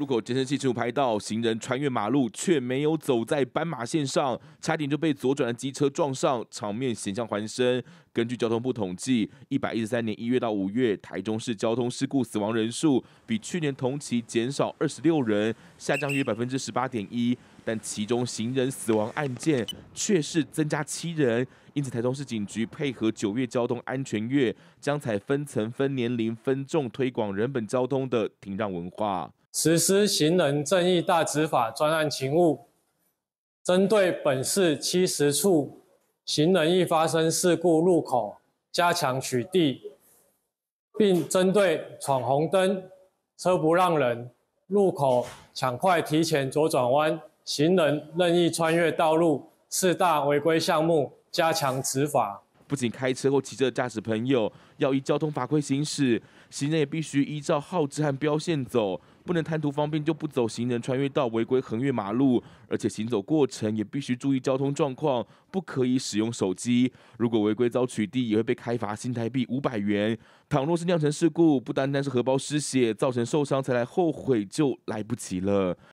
路口监视器清楚拍到行人穿越马路，却没有走在斑马线上，差点就被左转的机车撞上，场面险象环生。根据交通部统计，一百一十三年一月到五月，台中市交通事故死亡人数比去年同期减少二十六人，下降约百分之十八点一。但其中行人死亡案件却是增加七人，因此台中市警局配合九月交通安全月，将采分层、分年龄、分重推广人本交通的停让文化。实施行人正义大执法专案勤务，针对本市七十处行人易发生事故路口加强取缔，并针对闯红灯、车不让人、路口抢快提前左转弯、行人任意穿越道路四大违规项目加强执法。不仅开车或骑车的驾驶朋友要依交通法规行驶，行人也必须依照号志和标线走，不能贪图方便就不走行人穿越道违规横越马路，而且行走过程也必须注意交通状况，不可以使用手机。如果违规遭取缔，也会被开罚新台币五百元。倘若是酿成事故，不单单是荷包失血，造成受伤才来后悔就来不及了。